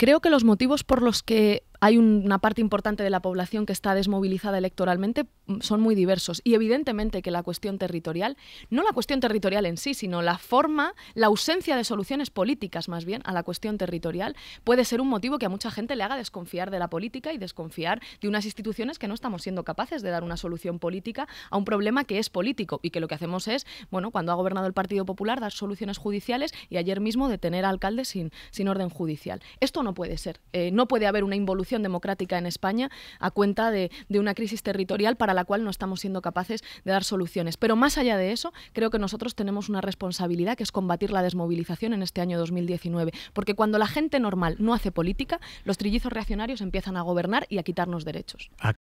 Creo que los motivos por los que hay una parte importante de la población que está desmovilizada electoralmente, mm, son muy diversos. Y evidentemente que la cuestión territorial, no la cuestión territorial en sí, sino la forma, la ausencia de soluciones políticas más bien a la cuestión territorial, puede ser un motivo que a mucha gente le haga desconfiar de la política y desconfiar de unas instituciones que no estamos siendo capaces de dar una solución política a un problema que es político y que lo que hacemos es, bueno, cuando ha gobernado el Partido Popular, dar soluciones judiciales y ayer mismo detener a alcaldes sin, sin orden judicial. Esto no puede ser. Eh, no puede haber una involución democrática en España a cuenta de, de una crisis territorial para la cual no estamos siendo capaces de dar soluciones. Pero más allá de eso, creo que nosotros tenemos una responsabilidad que es combatir la desmovilización en este año 2019, porque cuando la gente normal no hace política, los trillizos reaccionarios empiezan a gobernar y a quitarnos derechos. Ah,